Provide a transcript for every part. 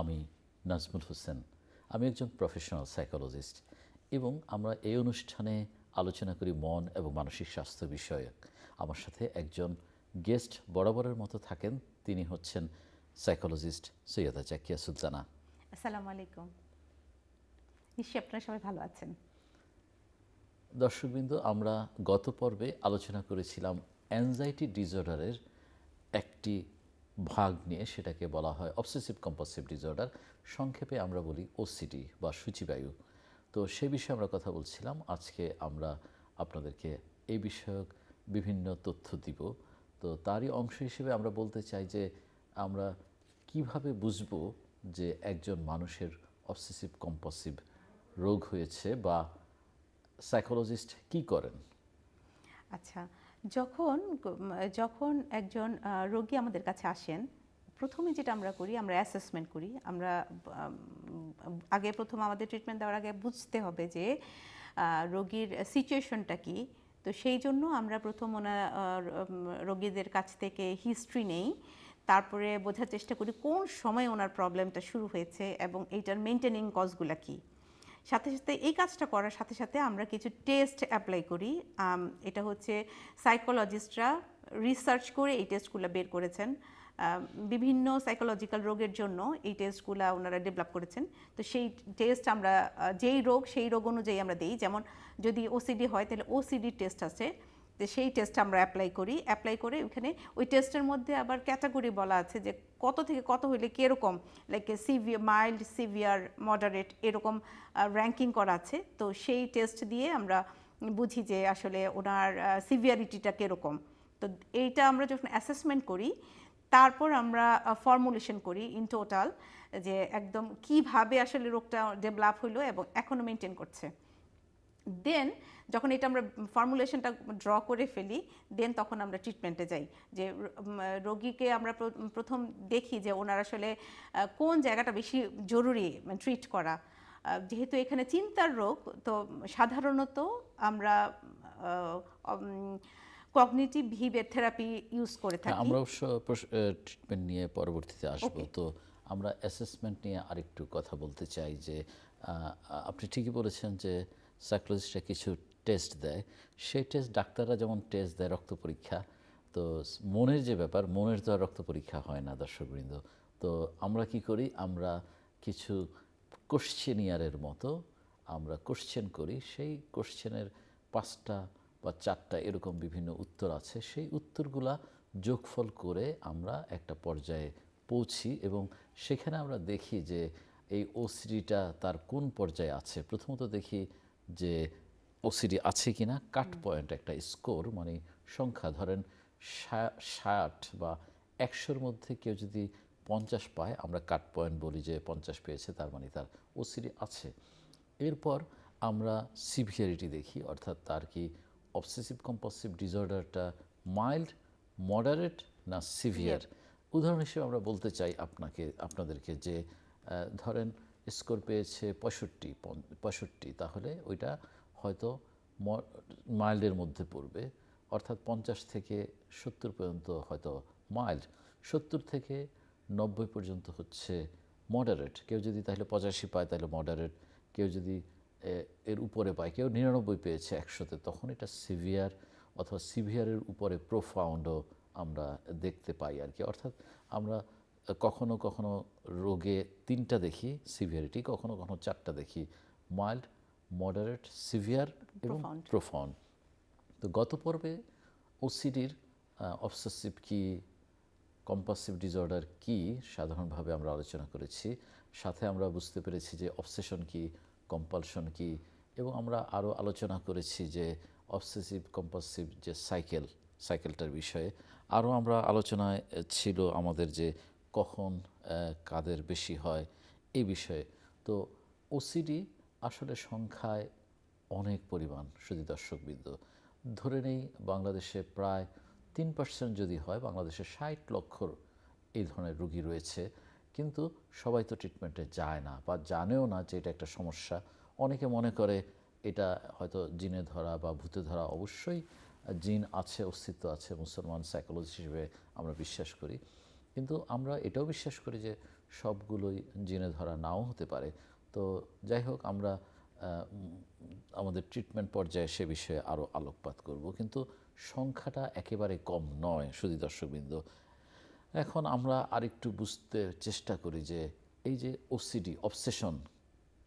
আমি নাজমুল হোসেন আমি একজন প্রফেশনাল সাইকোলজিস্ট এবং আমরা এই অনুষ্ঠানে আলোচনা করি মন এবং মানসিক স্বাস্থ্য বিষয়ক আমার সাথে একজন গেস্ট বরাবরের মতো থাকেন তিনি হচ্ছেন সাইকোলজিস্ট সৈয়দা জাকিয়া সুলতানা আসসালামু আলাইকুম নিশ্চয়ই আপনারা সবাই ভালো আছেন দর্শকবৃন্দ আমরা গত পর্বে আলোচনা করেছিলাম অ্যাংজাইটি ডিজর্ডারের একটি ভাগ নিয়ে সেটাকে বলা হয় অবসেসিভ কম্পালসিভ ডিসঅর্ডার সংক্ষেপে আমরা বলি ওসিডি বা সূচিবায়ু তো সে বিষয়ে আমরা কথা বলছিলাম আজকে আমরা আপনাদেরকে এই বিষয়ক বিভিন্ন তথ্য দিব তো তারই অংশ হিসেবে আমরা বলতে চাই যে আমরা কিভাবে বুঝব যে একজন মানুষের অবসেসিভ কম্পালসিভ রোগ হয়েছে বা সাইকোলজিস্ট কি করেন আচ্ছা যখন যখন একজন রোগী আমাদের কাছে আসেন প্রথমে যেটা আমরা করি আমরা অ্যাসেসমেন্ট করি আমরা আগে প্রথম আমাদের ট্রিটমেন্ট দেওয়ার আগে বুঝতে হবে যে রোগীর সিচুয়েশনটা কি তো সেই জন্য আমরা প্রথম ওনা রোগীদের কাছ থেকে হিস্ট্রি নেই তারপরে বোঝার চেষ্টা করি কোন সময় ওনার প্রবলেমটা শুরু হয়েছে এবং এইটার মেনটেনিং কজগুলো কী সাথে সাথে এই কাজটা করার সাথে সাথে আমরা কিছু টেস্ট অ্যাপ্লাই করি এটা হচ্ছে সাইকোলজিস্টরা রিসার্চ করে এই টেস্টগুলো বের করেছেন বিভিন্ন সাইকোলজিক্যাল রোগের জন্য এই টেস্টগুলো ওনারা ডেভেলপ করেছেন তো সেই টেস্ট আমরা যেই রোগ সেই রোগ অনুযায়ী আমরা দিই যেমন যদি ওসিডি হয় তাহলে ওসিডি টেস্ট আছে সেই টেস্ট আমরা অ্যাপ্লাই করি অ্যাপ্লাই করে ওইখানে ওই টেস্টের মধ্যে আবার ক্যাটাগরি বলা আছে যে কত থেকে কত হইলে কীরকম like severe mild severe moderate এরকম র্যাঙ্কিং করা আছে তো সেই টেস্ট দিয়ে আমরা বুঝি যে আসলে ওনার সিভিয়ারিটিটা কীরকম তো এইটা আমরা যখন অ্যাসেসমেন্ট করি তারপর আমরা ফর্মুলেশন করি ইন টোটাল যে একদম কিভাবে আসলে রোগটা ডেভেলপ হলো এবং এখনও মেনটেন করছে দেন যখন এটা আমরা ফর্মুলেশনটা ড্র করে ফেলি দেন তখন আমরা ট্রিটমেন্টে যাই যে রোগীকে আমরা প্রথম দেখি যে ওনার আসলে কোন জায়গাটা বেশি জরুরি ট্রিট মানে করা যেহেতু এখানে চিন্তার রোগ তো সাধারণত আমরা কগনিটিভ ভিভের থেরাপি ইউজ করে থাকি আমরা অবশ্য ট্রিটমেন্ট নিয়ে পরবর্তীতে আসব তো আমরা অ্যাসেসমেন্ট নিয়ে আরেকটু কথা বলতে চাই যে আপনি ঠিকই বলেছেন যে সাইকোলজিস্টরা কিছু টেস্ট দেয় সেই টেস্ট ডাক্তাররা যেমন টেস্ট দেয় রক্ত পরীক্ষা তো মনের যে ব্যাপার মনের তো আর রক্ত পরীক্ষা হয় না দর্শকবৃন্দ তো আমরা কি করি আমরা কিছু কোশ্চেনিয়ারের মতো আমরা কোশ্চেন করি সেই কোশ্চেনের পাঁচটা বা চারটা এরকম বিভিন্ন উত্তর আছে সেই উত্তরগুলা যোগফল করে আমরা একটা পর্যায়ে পৌঁছি এবং সেখানে আমরা দেখি যে এই ওসিডিটা তার কোন পর্যায়ে আছে প্রথমত দেখি যে ওসিডি আছে কি না কাট পয়েন্ট একটা স্কোর মানে সংখ্যা ধরেন ষাট বা একশোর মধ্যে কেউ যদি পঞ্চাশ পায় আমরা কাট পয়েন্ট বলি যে পঞ্চাশ পেয়েছে তার মানে তার ওসিডি আছে এরপর আমরা সিভিয়ারিটি দেখি অর্থাৎ তার কি অবসেসিভ কম্পালসিভ ডিসঅর্ডারটা মাইল্ড মডারেট না সিভিয়ার উদাহরণ হিসেবে আমরা বলতে চাই আপনাকে আপনাদেরকে যে ধরেন স্কোর পেয়েছে পঁয়ষট্টি পঁয়ষট্টি তাহলে ওইটা হয়তো মাইল্ডের মধ্যে পড়বে অর্থাৎ পঞ্চাশ থেকে সত্তর পর্যন্ত হয়তো মাইল্ড সত্তর থেকে নব্বই পর্যন্ত হচ্ছে মডারেট কেউ যদি তাহলে পঁচাশি পায় তাহলে মডারেট কেউ যদি এর উপরে পায় কেউ নিরানব্বই পেয়েছে একশোতে তখন এটা সিভিয়ার অথবা সিভিয়ারের উপরে প্রোফাউন্ডও আমরা দেখতে পাই আর কি অর্থাৎ আমরা কখনো কখনো রোগে তিনটা দেখি সিভিয়ারিটি কখনো কখনো চারটা দেখি মাইল্ড মডারেট সিভিয়ার এবং প্রফাউন্ড তো গত পর্বে ওসিডির অবসেসিভ কি কম্পাসিভ ডিসঅর্ডার কি সাধারণভাবে আমরা আলোচনা করেছি সাথে আমরা বুঝতে পেরেছি যে অবসেশন কি কম্পালশন কি এবং আমরা আরও আলোচনা করেছি যে অবসেসিভ কম্পালসিভ যে সাইকেল সাইকেলটার বিষয়ে আরও আমরা আলোচনায় ছিল আমাদের যে কখন কাদের বেশি হয় এই বিষয়ে তো ওসিডি আসলে সংখ্যায় অনেক পরিমাণ শুধু দর্শকবৃন্দ ধরে নেই বাংলাদেশে প্রায় তিন পার্সেন্ট যদি হয় বাংলাদেশে ষাট লক্ষর এই ধরনের রুগী রয়েছে কিন্তু সবাই তো ট্রিটমেন্টে যায় না বা জানেও না যে এটা একটা সমস্যা অনেকে মনে করে এটা হয়তো জিনে ধরা বা ভূতে ধরা অবশ্যই জিন আছে অস্তিত্ব আছে মুসলমান সাইকোলজি হিসেবে আমরা বিশ্বাস করি কিন্তু আমরা এটাও বিশ্বাস করি যে সবগুলোই জেনে ধরা নাও হতে পারে তো যাই হোক আমরা আমাদের ট্রিটমেন্ট পর্যায়ে সে বিষয়ে আরও আলোকপাত করব কিন্তু সংখ্যাটা একেবারে কম নয় শুধু দর্শকবৃন্দ এখন আমরা আরেকটু বুঝতে চেষ্টা করি যে এই যে ওসিডি অবসেশন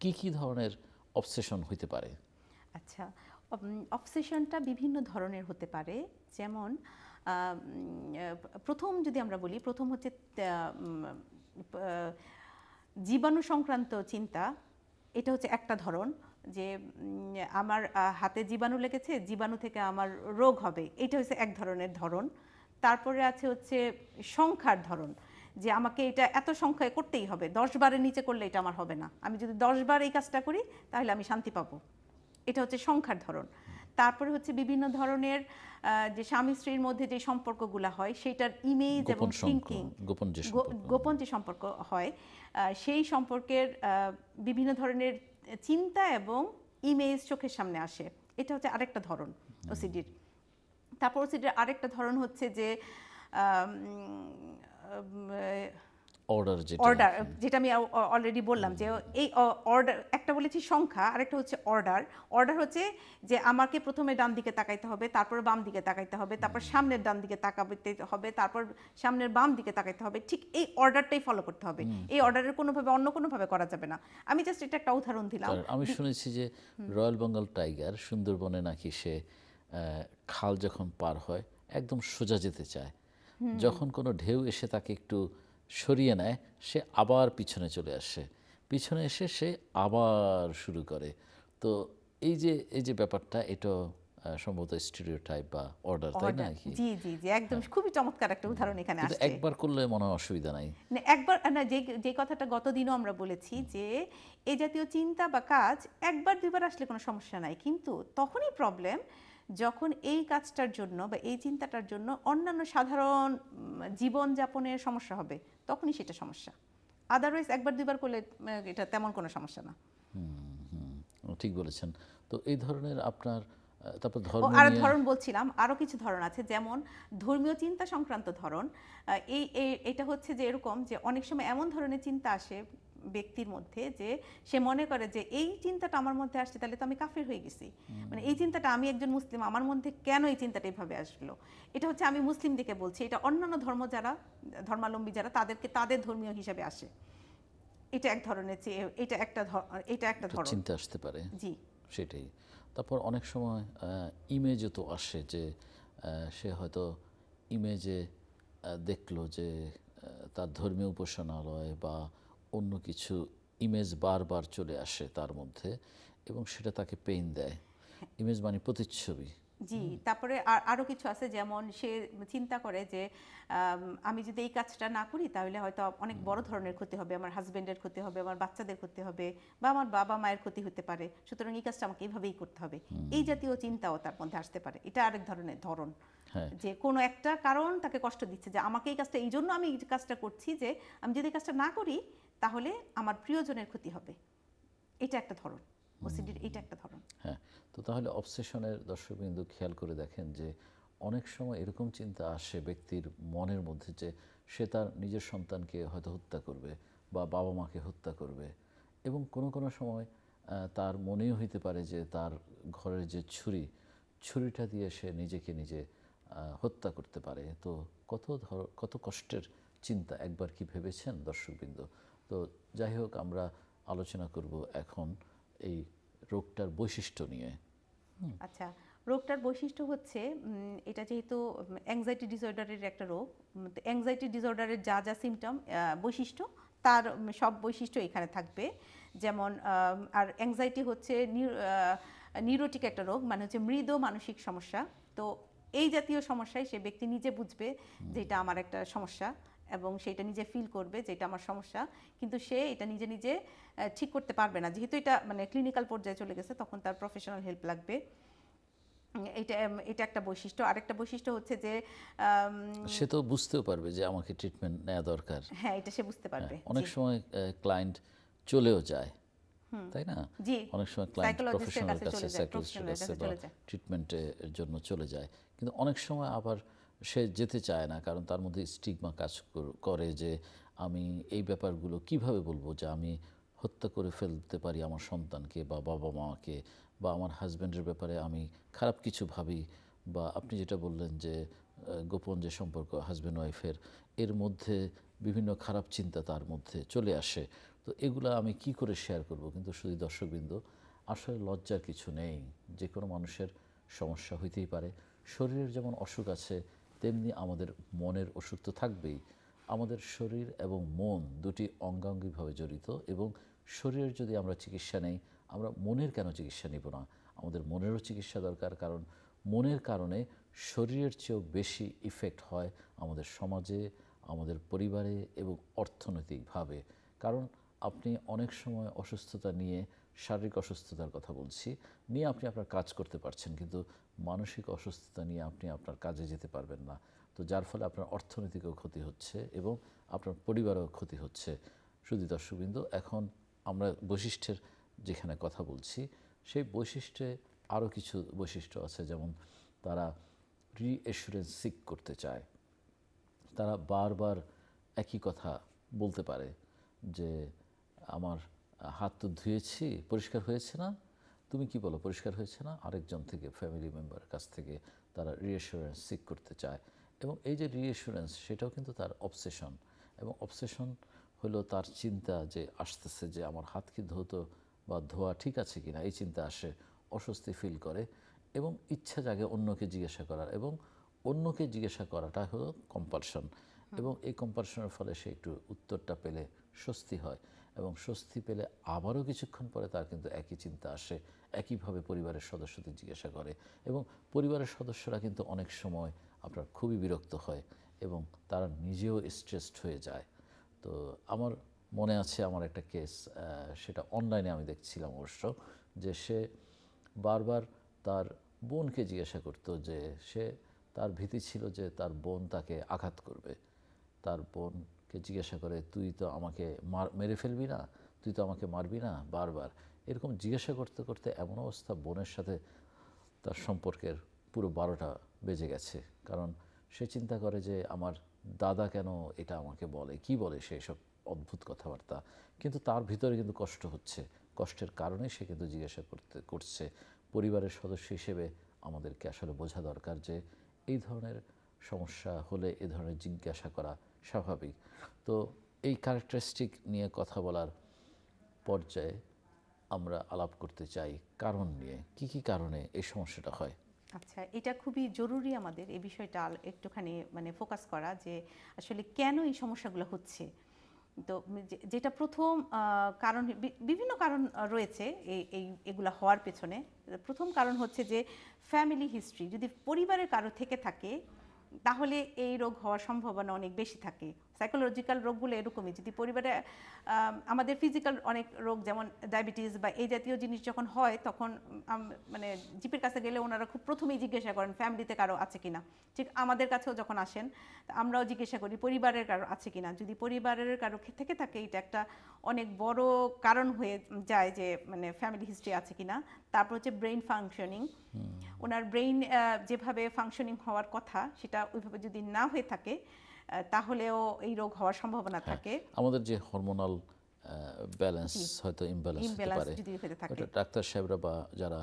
কি কি ধরনের অবসেশন হইতে পারে আচ্ছা অবসেশনটা বিভিন্ন ধরনের হতে পারে যেমন প্রথম যদি আমরা বলি প্রথম হচ্ছে জীবাণু সংক্রান্ত চিন্তা এটা হচ্ছে একটা ধরন যে আমার হাতে জীবাণু লেগেছে জীবাণু থেকে আমার রোগ হবে এটা হচ্ছে এক ধরনের ধরন তারপরে আছে হচ্ছে সংখ্যার ধরন যে আমাকে এটা এত সংখ্যায় করতেই হবে দশ বারের নিচে করলে এটা আমার হবে না আমি যদি দশ বার এই কাজটা করি তাহলে আমি শান্তি পাবো এটা হচ্ছে সংখ্যার ধরন তারপরে হচ্ছে বিভিন্ন ধরনের যে স্বামী স্ত্রীর মধ্যে যে সম্পর্কগুলো হয় সেটার ইমেজ এবং থিঙ্কিং গোপন যে সম্পর্ক হয় সেই সম্পর্কের বিভিন্ন ধরনের চিন্তা এবং ইমেজ চোখের সামনে আসে এটা হচ্ছে আরেকটা ধরন ওসিডির তারপর ওসিডির আরেকটা ধরন হচ্ছে যে অর্ডার যেটা অর্ডার যেটা আমি অলরেডি বললাম যে এই অর্ডার একটা বলেছি সংখ্যা আরেকটা হচ্ছে অর্ডার অর্ডার হচ্ছে যে আমাকে প্রথমে ডান দিকে তাকাইতে হবে তারপর বাম দিকে তাকাইতে হবে তারপর সামনের ডান দিকে তাকাইতে হবে তারপর সামনের বাম দিকে তাকাইতে হবে ঠিক এই অর্ডারটাই ফলো করতে হবে এই অর্ডারের কোনোভাবে অন্য কোনোভাবে করা যাবে না আমি জাস্ট এটা একটা উদাহরণ দিলাম আমি শুনেছি যে রয়্যাল বেঙ্গল টাইগার সুন্দরবনে নাকি সে খাল যখন পার হয় একদম সোজা যেতে চায় যখন কোনো ঢেউ এসে তাকে একটু সরিয়ে নেয় সে আবার পিছনে চলে আসে পিছনে এসে সে আবার শুরু করে তো এই যে এই যে ব্যাপারটা এটা সম্ভবত স্টেরিওটাইপ বা অর্ডার তাই না জি জি জি একদম হ্যাঁ। খুবই চমৎকার একটা উদাহরণ এখানে আসছে একবার করলে মনে অসুবিধা নাই না একবার না যে যে কথাটা গত দিনও আমরা বলেছি যে এই জাতীয় চিন্তা বা কাজ একবার দুইবার আসলে কোনো সমস্যা নাই কিন্তু তখনই প্রবলেম যখন এই কাজটার জন্য বা এই চিন্তাটার জন্য অন্যান্য সাধারণ জীবনযাপনের সমস্যা হবে তখনই সেটা সমস্যা আদারওয়াইজ একবার দুইবার করলে এটা তেমন কোনো সমস্যা না ঠিক বলেছেন তো এই ধরনের আপনার তারপর ধর্ম আর ধরন বলছিলাম আরও কিছু ধরন আছে যেমন ধর্মীয় চিন্তা সংক্রান্ত ধরন এই এটা হচ্ছে যে এরকম যে অনেক সময় এমন ধরনের চিন্তা আসে ব্যক্তির মধ্যে যে সে মনে করে যে এই চিন্তাটা আমার মধ্যে আসছে তাহলে তো আমি কাফের হয়ে গেছি মানে এই চিন্তাটা আমি একজন মুসলিম আমার মধ্যে কেন এই চিন্তাটা এভাবে আসলো এটা হচ্ছে আমি মুসলিম দিকে বলছি এটা অন্যান্য ধর্ম যারা ধর্মালম্বী যারা তাদেরকে তাদের ধর্মীয় হিসাবে আসে এটা এক ধরনের চেয়ে এটা একটা এটা একটা ধরন চিন্তা আসতে পারে জি সেটাই তারপর অনেক সময় ইমেজও তো আসে যে সে হয়তো ইমেজে দেখলো যে তার ধর্মীয় উপাসনালয় বা অন্য কিছু ইমেজ বারবার চলে আসে তার মধ্যে এবং সেটা তাকে পেইন দেয় ইমেজ মানে প্রতিচ্ছবি জি তারপরে আরো আরও কিছু আছে যেমন সে চিন্তা করে যে আমি যদি এই কাজটা না করি তাহলে হয়তো অনেক বড় ধরনের ক্ষতি হবে আমার হাজব্যান্ডের ক্ষতি হবে আমার বাচ্চাদের ক্ষতি হবে বা আমার বাবা মায়ের ক্ষতি হতে পারে সুতরাং এই কাজটা আমাকে এইভাবেই করতে হবে এই জাতীয় চিন্তাও তার মধ্যে আসতে পারে এটা আরেক ধরনের ধরন হ্যাঁ। যে কোনো একটা কারণ তাকে কষ্ট দিচ্ছে যে আমাকে এই কাজটা এই জন্য আমি এই কাজটা করছি যে আমি যদি কাজটা না করি তাহলে আমার প্রিয়জনের ক্ষতি হবে এটা একটা ধরন ওসিডির এটা একটা ধরন হ্যাঁ তো তাহলে অবসেশনের দর্শকবিন্দু খেয়াল করে দেখেন যে অনেক সময় এরকম চিন্তা আসে ব্যক্তির মনের মধ্যে যে সে তার নিজের সন্তানকে হয়তো হত্যা করবে বা বাবা মাকে হত্যা করবে এবং কোনো কোনো সময় তার মনেও হইতে পারে যে তার ঘরের যে ছুরি ছুরিটা দিয়ে সে নিজেকে নিজে হত্যা করতে পারে তো কত ধর কত কষ্টের চিন্তা একবার কি ভেবেছেন দর্শকবৃন্দ তো যাই হোক আমরা আলোচনা করব এখন এই রোগটার বৈশিষ্ট্য নিয়ে আচ্ছা রোগটার বৈশিষ্ট্য হচ্ছে এটা যেহেতু অ্যাংজাইটি ডিসঅর্ডারের একটা রোগ অ্যাংজাইটি ডিসঅর্ডারের যা যা সিমটম বৈশিষ্ট্য তার সব বৈশিষ্ট্য এখানে থাকবে যেমন আর অ্যাংজাইটি হচ্ছে নিউরোটিক একটা রোগ মানে হচ্ছে মৃদ মানসিক সমস্যা তো এই জাতীয় সমস্যায় সে ব্যক্তি নিজে বুঝবে যে এটা আমার একটা সমস্যা এবং সেটা নিজে ফিল করবে যে এটা আমার সমস্যা কিন্তু সে এটা নিজে নিজে ঠিক করতে পারবে না যেহেতু এটা মানে ক্লিনিক্যাল পর্যায়ে চলে গেছে তখন তার প্রফেশনাল হেল্প লাগবে এটা এটা একটা বৈশিষ্ট্য আরেকটা বৈশিষ্ট্য হচ্ছে যে সে তো বুঝতেও পারবে যে আমাকে ট্রিটমেন্ট নেওয়া দরকার হ্যাঁ এটা সে বুঝতে পারবে হ্যাঁ, অনেক সময় ক্লায়েন্ট চলেও যায় তাই না অনেক সময় ক্লায়েন্ট প্রফেশনাল কাছে সাইকোলজিস্টের কাছে বা ট্রিটমেন্টের জন্য চলে যায় কিন্তু অনেক সময় আবার সে যেতে চায় না কারণ তার মধ্যে স্টিগমা কাজ করে যে আমি এই ব্যাপারগুলো কিভাবে বলবো যে আমি হত্যা করে ফেলতে পারি আমার সন্তানকে বা বাবা মাকে বা আমার হাজব্যান্ডের ব্যাপারে আমি খারাপ কিছু ভাবি বা আপনি যেটা বললেন যে গোপন যে সম্পর্ক হাজব্যান্ড ওয়াইফের এর মধ্যে বিভিন্ন খারাপ চিন্তা তার মধ্যে চলে আসে তো এগুলো আমি কি করে শেয়ার করব কিন্তু শুধু দর্শকবৃন্দ আসলে লজ্জার কিছু নেই যে কোনো মানুষের সমস্যা হইতেই পারে শরীরের যেমন অসুখ আছে তেমনি আমাদের মনের অসুস্থ থাকবেই আমাদের শরীর এবং মন দুটি অঙ্গাঙ্গিভাবে জড়িত এবং শরীরের যদি আমরা চিকিৎসা নেই আমরা মনের কেন চিকিৎসা নিব না আমাদের মনেরও চিকিৎসা দরকার কারণ মনের কারণে শরীরের চেয়েও বেশি ইফেক্ট হয় আমাদের সমাজে আমাদের পরিবারে এবং অর্থনৈতিকভাবে কারণ আপনি অনেক সময় অসুস্থতা নিয়ে শারীরিক অসুস্থতার কথা বলছি নিয়ে আপনি আপনার কাজ করতে পারছেন কিন্তু মানসিক অসুস্থতা নিয়ে আপনি আপনার কাজে যেতে পারবেন না তো যার ফলে আপনার অর্থনৈতিকও ক্ষতি হচ্ছে এবং আপনার পরিবারও ক্ষতি হচ্ছে শুধু দর্শকবৃন্দ এখন আমরা বৈশিষ্ট্যের যেখানে কথা বলছি সেই বৈশিষ্ট্যে আরও কিছু বৈশিষ্ট্য আছে যেমন তারা রিএসুরেন্স সিক করতে চায় তারা বারবার একই কথা বলতে পারে যে আমার হাত তো ধুয়েছি পরিষ্কার হয়েছে না তুমি কি বলো পরিষ্কার হয়েছে না আরেকজন থেকে ফ্যামিলি মেম্বারের কাছ থেকে তারা রিএসুরেন্স সিক করতে চায় এবং এই যে রিএসুরেন্স সেটাও কিন্তু তার অবসেশন এবং অবসেশন হলো তার চিন্তা যে আসতেছে যে আমার হাত কি ধৌত বা ধোয়া ঠিক আছে কি না এই চিন্তা আসে অস্বস্তি ফিল করে এবং ইচ্ছা জাগে অন্যকে জিজ্ঞাসা করার এবং অন্যকে জিজ্ঞাসা করাটা হলো কম্পালশন এবং এই কম্পালশনের ফলে সে একটু উত্তরটা পেলে স্বস্তি হয় এবং স্বস্তি পেলে আবারও কিছুক্ষণ পরে তার কিন্তু একই চিন্তা আসে একইভাবে পরিবারের সদস্যদের জিজ্ঞাসা করে এবং পরিবারের সদস্যরা কিন্তু অনেক সময় আপনার খুবই বিরক্ত হয় এবং তারা নিজেও স্ট্রেসড হয়ে যায় তো আমার মনে আছে আমার একটা কেস সেটা অনলাইনে আমি দেখছিলাম অবশ্য যে সে বারবার তার বোনকে জিজ্ঞাসা করত যে সে তার ভীতি ছিল যে তার বোন তাকে আঘাত করবে তার বোন কে জিজ্ঞাসা করে তুই তো আমাকে মেরে ফেলবি না তুই তো আমাকে মারবি না বারবার এরকম জিজ্ঞাসা করতে করতে এমন অবস্থা বোনের সাথে তার সম্পর্কের পুরো বারোটা বেজে গেছে কারণ সে চিন্তা করে যে আমার দাদা কেন এটা আমাকে বলে কি বলে সে সব অদ্ভুত কথাবার্তা কিন্তু তার ভিতরে কিন্তু কষ্ট হচ্ছে কষ্টের কারণে সে কিন্তু জিজ্ঞাসা করতে করছে পরিবারের সদস্য হিসেবে আমাদেরকে আসলে বোঝা দরকার যে এই ধরনের সমস্যা হলে এ ধরনের জিজ্ঞাসা করা স্বাভাবিক তো এই ক্যারেক্টারিস্টিক নিয়ে কথা বলার পর্যায়ে আমরা আলাপ করতে চাই কারণ নিয়ে কি কি কারণে এই সমস্যাটা হয় আচ্ছা এটা খুবই জরুরি আমাদের এই বিষয়টা একটুখানি মানে ফোকাস করা যে আসলে কেন এই সমস্যাগুলো হচ্ছে তো যেটা প্রথম কারণ বিভিন্ন কারণ রয়েছে এই এগুলা হওয়ার পেছনে প্রথম কারণ হচ্ছে যে ফ্যামিলি হিস্ট্রি যদি পরিবারের কারো থেকে থাকে তাহলে এই রোগ হওয়ার সম্ভাবনা অনেক বেশি থাকে সাইকোলজিক্যাল রোগগুলো এরকমই যদি পরিবারে আমাদের ফিজিক্যাল অনেক রোগ যেমন ডায়াবেটিস বা এই জাতীয় জিনিস যখন হয় তখন মানে জিপির কাছে গেলে ওনারা খুব প্রথমেই জিজ্ঞাসা করেন ফ্যামিলিতে কারো আছে কিনা ঠিক আমাদের কাছেও যখন আসেন আমরাও জিজ্ঞাসা করি পরিবারের কারো আছে কিনা যদি পরিবারের কারো থেকে থাকে এটা একটা অনেক বড় কারণ হয়ে যায় যে মানে ফ্যামিলি হিস্ট্রি আছে কিনা তারপর হচ্ছে ব্রেইন ফাংশনিং ওনার ব্রেইন যেভাবে ফাংশনিং হওয়ার কথা সেটা ওইভাবে যদি না হয়ে থাকে তাহলেও এই রোগ হওয়ার সম্ভাবনা হ্যাঁ, থাকে আমাদের যে হরমোনাল ব্যালেন্স হয়তো ইমব্যালেন্স হতে পারে ডাক্তার সাহেবরা বা যারা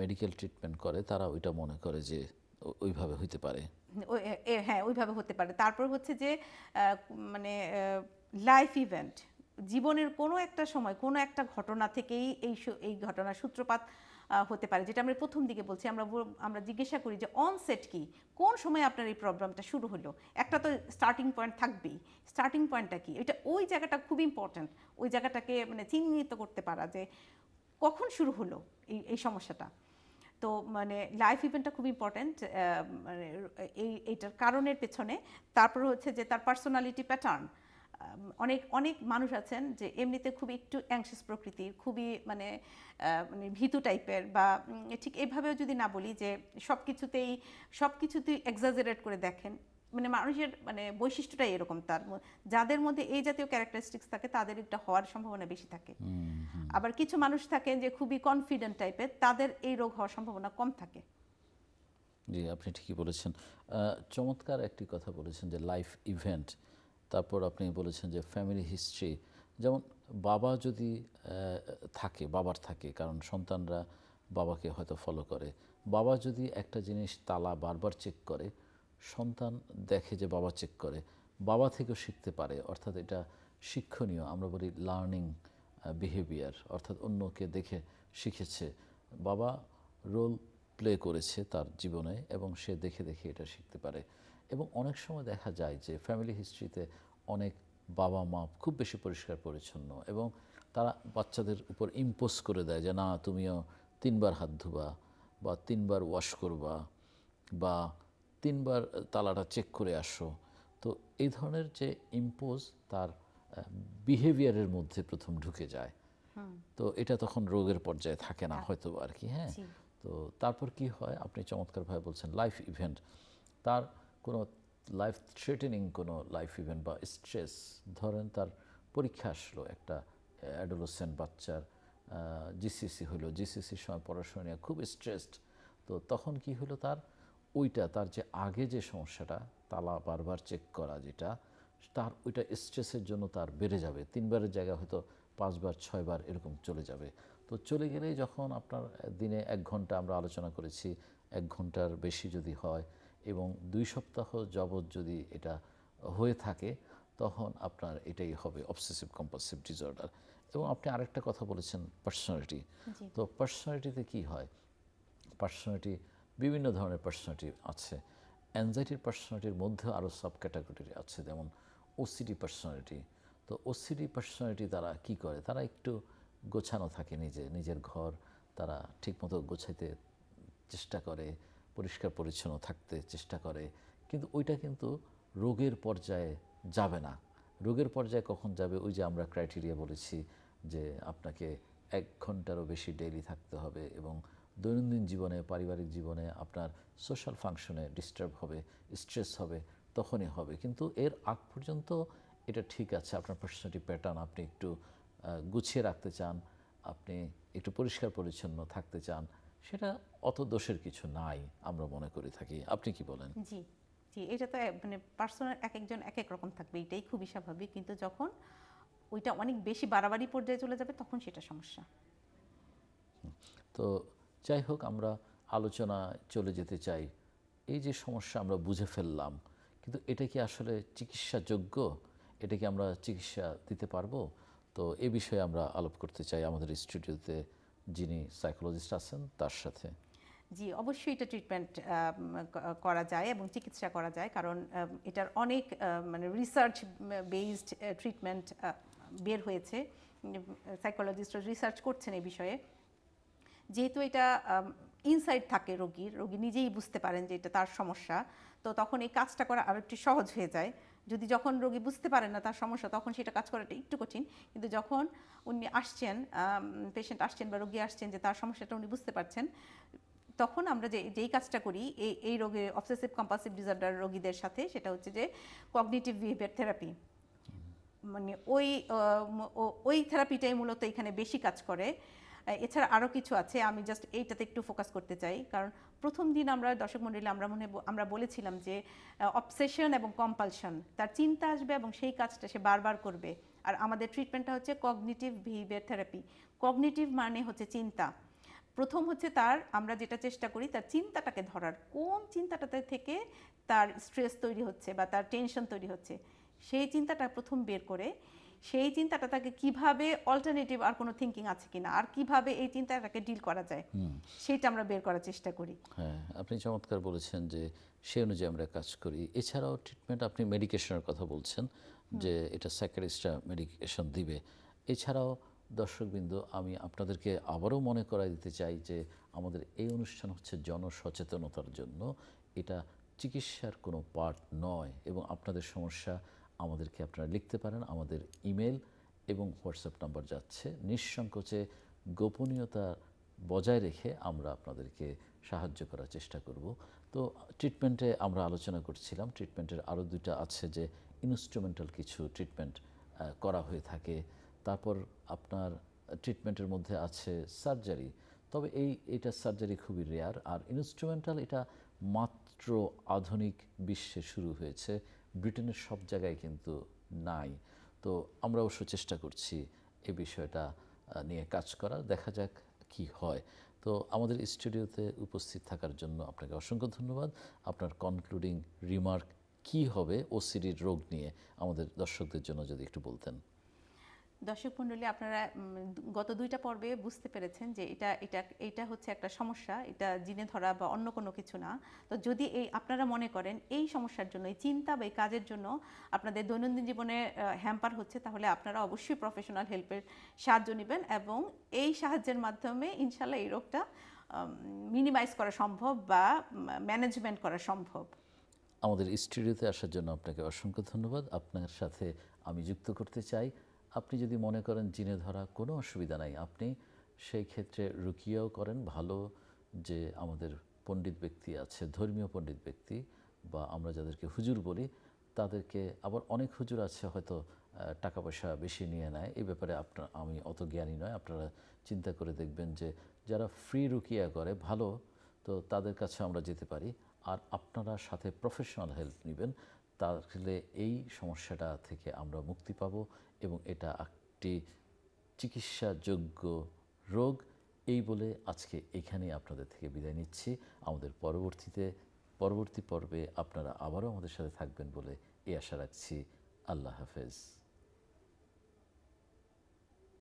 মেডিকেল ট্রিটমেন্ট করে তারা ওইটা মনে করে যে ওইভাবে হইতে পারে হ্যাঁ ওইভাবে হতে পারে তারপর হচ্ছে যে মানে লাইফ ইভেন্ট জীবনের কোনো একটা সময় কোনো একটা ঘটনা থেকেই এই এই ঘটনার সূত্রপাত হতে পারে যেটা আমরা প্রথম দিকে বলছি আমরা আমরা জিজ্ঞাসা করি যে অনসেট কি কোন সময় আপনার এই প্রবলেমটা শুরু হলো একটা তো স্টার্টিং পয়েন্ট থাকবেই স্টার্টিং পয়েন্টটা কি এটা ওই জায়গাটা খুব ইম্পর্ট্যান্ট ওই জায়গাটাকে মানে চিহ্নিত করতে পারা যে কখন শুরু হলো এই এই সমস্যাটা তো মানে লাইফ ইভেন্টটা খুব ইম্পর্ট্যান্ট মানে এই এইটার কারণের পেছনে তারপর হচ্ছে যে তার পার্সোনালিটি প্যাটার্ন অনেক অনেক মানুষ আছেন যে এমনিতে খুবই একটু অ্যাংশাস প্রকৃতির খুবই মানে মানে ভীতু টাইপের বা ঠিক এভাবেও যদি না বলি যে সব কিছুতেই সব কিছুতেই এক্সাজারেট করে দেখেন মানে মানুষের মানে বৈশিষ্ট্যটাই এরকম তার যাদের মধ্যে এই জাতীয় ক্যারেক্টারিস্টিক্স থাকে তাদের একটা হওয়ার সম্ভাবনা বেশি থাকে আবার কিছু মানুষ থাকেন যে খুবই কনফিডেন্ট টাইপের তাদের এই রোগ হওয়ার সম্ভাবনা কম থাকে জি আপনি ঠিকই বলেছেন চমৎকার একটি কথা বলেছেন যে লাইফ ইভেন্ট তারপর আপনি বলেছেন যে ফ্যামিলি হিস্ট্রি যেমন বাবা যদি থাকে বাবার থাকে কারণ সন্তানরা বাবাকে হয়তো ফলো করে বাবা যদি একটা জিনিস তালা বারবার চেক করে সন্তান দেখে যে বাবা চেক করে বাবা থেকেও শিখতে পারে অর্থাৎ এটা শিক্ষণীয় আমরা বলি লার্নিং বিহেভিয়ার অর্থাৎ অন্যকে দেখে শিখেছে বাবা রোল প্লে করেছে তার জীবনে এবং সে দেখে দেখে এটা শিখতে পারে এবং অনেক সময় দেখা যায় যে ফ্যামিলি হিস্ট্রিতে অনেক বাবা মা খুব বেশি পরিষ্কার পরিচ্ছন্ন এবং তারা বাচ্চাদের উপর ইম্পোজ করে দেয় যে না তুমিও তিনবার হাত ধোবা বা তিনবার ওয়াশ করবা বা তিনবার তালাটা চেক করে আসো তো এই ধরনের যে ইম্পোজ তার বিহেভিয়ারের মধ্যে প্রথম ঢুকে যায় তো এটা তখন রোগের পর্যায়ে থাকে না হ্যাঁ। হয়তো আর কি হ্যাঁ তো তারপর কি হয় আপনি চমৎকারভাবে বলছেন লাইফ ইভেন্ট তার কোনো লাইফ থ্রেটেনিং কোনো লাইফ ইভেন্ট বা স্ট্রেস ধরেন তার পরীক্ষা আসলো একটা অ্যাডোলোসেন্ট বাচ্চার জিসিসি e হলো জিসিসির e সময় পড়াশোনা নিয়ে খুব স্ট্রেসড তো তখন কি হলো তার ওইটা তার যে আগে যে সমস্যাটা তালা বারবার চেক করা যেটা তার ওইটা স্ট্রেসের জন্য তার বেড়ে যাবে তিনবারের জায়গায় হয়তো পাঁচবার ছয়বার এরকম চলে যাবে তো চলে গেলেই যখন আপনার দিনে এক ঘন্টা আমরা আলোচনা করেছি এক ঘন্টার বেশি যদি হয় এবং দুই সপ্তাহ যাবৎ যদি এটা হয়ে থাকে তখন আপনার এটাই হবে অবসেসিভ কম্পালসিভ ডিসঅর্ডার এবং আপনি আরেকটা কথা বলেছেন পার্সোনালিটি তো পার্সোনালিটিতে কি হয় পার্সোনালিটি বিভিন্ন ধরনের পার্সোনালিটি আছে অ্যাংজাইটির পার্সোনালিটির মধ্যে আরও সব ক্যাটাগরি আছে যেমন ওসিডি পার্সোনালিটি তো ওসিডি পার্সোনালিটি তারা কি করে তারা একটু গোছানো থাকে নিজে নিজের ঘর তারা ঠিকমতো গোছাইতে চেষ্টা করে পরিষ্কার পরিচ্ছন্ন থাকতে চেষ্টা করে কিন্তু ওইটা কিন্তু রোগের পর্যায়ে যাবে না রোগের পর্যায়ে কখন যাবে ওই যে আমরা ক্রাইটেরিয়া বলেছি যে আপনাকে এক ঘন্টারও বেশি ডেইলি থাকতে হবে এবং দৈনন্দিন জীবনে পারিবারিক জীবনে আপনার সোশ্যাল ফাংশনে ডিস্টার্ব হবে স্ট্রেস হবে তখনই হবে কিন্তু এর আগ পর্যন্ত এটা ঠিক আছে আপনার পার্সোনালিটি প্যাটার্ন আপনি একটু গুছিয়ে রাখতে চান আপনি একটু পরিষ্কার পরিচ্ছন্ন থাকতে চান সেটা অত দোষের কিছু নাই আমরা মনে করে থাকি আপনি কি বলেন জি জি এটা তো মানে পার্সোনাল এক একজন এক এক রকম থাকবে এটাই খুবই স্বাভাবিক কিন্তু যখন ওইটা অনেক বেশি বাড়াবাড়ি পর্যায়ে চলে যাবে তখন সেটা সমস্যা তো যাই হোক আমরা আলোচনা চলে যেতে চাই এই যে সমস্যা আমরা বুঝে ফেললাম কিন্তু এটা কি আসলে চিকিৎসাযোগ্য এটা কি আমরা চিকিৎসা দিতে পারবো তো এ বিষয়ে আমরা আলোপ করতে চাই আমাদের স্টুডিওতে যিনি সাইকোলজিস্ট আছেন তার সাথে জি অবশ্যই এটা ট্রিটমেন্ট করা যায় এবং চিকিৎসা করা যায় কারণ এটার অনেক মানে রিসার্চ বেসড ট্রিটমেন্ট বের হয়েছে সাইকোলজিস্ট রিসার্চ করছেন এই বিষয়ে যেহেতু এটা ইনসাইড থাকে রোগীর রোগী নিজেই বুঝতে পারেন যে এটা তার সমস্যা তো তখন এই কাজটা করা আরও একটু সহজ হয়ে যায় যদি যখন রোগী বুঝতে পারেন না তার সমস্যা তখন সেটা কাজ করাটা একটু কঠিন কিন্তু যখন উনি আসছেন পেশেন্ট আসছেন বা রোগী আসছেন যে তার সমস্যাটা উনি বুঝতে পারছেন তখন আমরা যে যেই কাজটা করি এই এই রোগে অবসেসিভ কম্পালসিভ ডিসঅর্ডার রোগীদের সাথে সেটা হচ্ছে যে কগনিটিভ বিহেভিয়ার থেরাপি মানে ওই ওই থেরাপিটাই মূলত এখানে বেশি কাজ করে এছাড়া আরও কিছু আছে আমি জাস্ট এইটাতে একটু ফোকাস করতে চাই কারণ প্রথম দিন আমরা দর্শক মন্ডলী আমরা মনে আমরা বলেছিলাম যে অবসেশন এবং কম্পালশন তার চিন্তা আসবে এবং সেই কাজটা সে বারবার করবে আর আমাদের ট্রিটমেন্টটা হচ্ছে কগনিটিভ বিহেভিয়ার থেরাপি কগনিটিভ মানে হচ্ছে চিন্তা প্রথম হচ্ছে তার আমরা যেটা চেষ্টা করি তার চিন্তাটাকে ধরার কোন চিন্তাটাতে থেকে তার স্ট্রেস তৈরি হচ্ছে বা তার টেনশন তৈরি হচ্ছে সেই চিন্তাটা প্রথম বের করে সেই চিন্তাটা তাকে কিভাবে অল্টারনেটিভ আর কোনো থিঙ্কিং আছে কিনা আর কিভাবে এই চিন্তাটাকে ডিল করা যায় সেটা আমরা বের করার চেষ্টা করি হ্যাঁ আপনি চমৎকার বলেছেন যে সে অনুযায়ী আমরা কাজ করি এছাড়াও ট্রিটমেন্ট আপনি মেডিকেশনের কথা বলছেন যে এটা স্যাকারিস্টরা মেডিকেশন দিবে এছাড়াও দর্শকবৃন্দ আমি আপনাদেরকে আবারও মনে করাই দিতে চাই যে আমাদের এই অনুষ্ঠান হচ্ছে জনসচেতনতার জন্য এটা চিকিৎসার কোনো পার্ট নয় এবং আপনাদের সমস্যা আমাদেরকে আপনারা লিখতে পারেন আমাদের ইমেল এবং হোয়াটসঅ্যাপ নাম্বার যাচ্ছে নিঃসংকোচে গোপনীয়তা বজায় রেখে আমরা আপনাদেরকে সাহায্য করার চেষ্টা করব তো ট্রিটমেন্টে আমরা আলোচনা করছিলাম ট্রিটমেন্টের আরও দুইটা আছে যে ইনস্ট্রুমেন্টাল কিছু ট্রিটমেন্ট করা হয়ে থাকে তারপর আপনার ট্রিটমেন্টের মধ্যে আছে সার্জারি তবে এই এটা সার্জারি খুবই রেয়ার আর ইনস্ট্রুমেন্টাল এটা মাত্র আধুনিক বিশ্বে শুরু হয়েছে ব্রিটেনের সব জায়গায় কিন্তু নাই তো আমরা অবশ্য চেষ্টা করছি এই বিষয়টা নিয়ে কাজ করা দেখা যাক কি হয় তো আমাদের স্টুডিওতে উপস্থিত থাকার জন্য আপনাকে অসংখ্য ধন্যবাদ আপনার কনক্লুডিং রিমার্ক কি হবে ও সিডির রোগ নিয়ে আমাদের দর্শকদের জন্য যদি একটু বলতেন দর্শক মণ্ডলী আপনারা গত দুইটা পর্বে বুঝতে পেরেছেন যে এটা এটা এটা হচ্ছে একটা সমস্যা এটা জিনে ধরা বা অন্য কোনো কিছু না তো যদি এই আপনারা মনে করেন এই সমস্যার জন্য এই চিন্তা বা এই কাজের জন্য আপনাদের দৈনন্দিন জীবনে হ্যাম্পার হচ্ছে তাহলে আপনারা অবশ্যই প্রফেশনাল হেল্পের সাহায্য নেবেন এবং এই সাহায্যের মাধ্যমে ইনশাল্লাহ এই রোগটা মিনিমাইজ করা সম্ভব বা ম্যানেজমেন্ট করা সম্ভব আমাদের স্টুডিওতে আসার জন্য আপনাকে অসংখ্য ধন্যবাদ আপনার সাথে আমি যুক্ত করতে চাই আপনি যদি মনে করেন জিনে ধরা কোনো অসুবিধা নাই আপনি সেই ক্ষেত্রে রুকিয়াও করেন ভালো যে আমাদের পণ্ডিত ব্যক্তি আছে ধর্মীয় পণ্ডিত ব্যক্তি বা আমরা যাদেরকে হুজুর বলি তাদেরকে আবার অনেক হুজুর আছে হয়তো টাকা পয়সা বেশি নিয়ে নেয় এই ব্যাপারে আপনার আমি অত জ্ঞানী নয় আপনারা চিন্তা করে দেখবেন যে যারা ফ্রি রুকিয়া করে ভালো তো তাদের কাছে আমরা যেতে পারি আর আপনারা সাথে প্রফেশনাল হেল্প নেবেন তাহলে এই সমস্যাটা থেকে আমরা মুক্তি পাব এবং এটা একটি চিকিৎসাযোগ্য রোগ এই বলে আজকে এখানেই আপনাদের থেকে বিদায় নিচ্ছি আমাদের পরবর্তীতে পরবর্তী পর্বে আপনারা আবারও আমাদের সাথে থাকবেন বলে এই আশা রাখছি আল্লাহ হাফেজ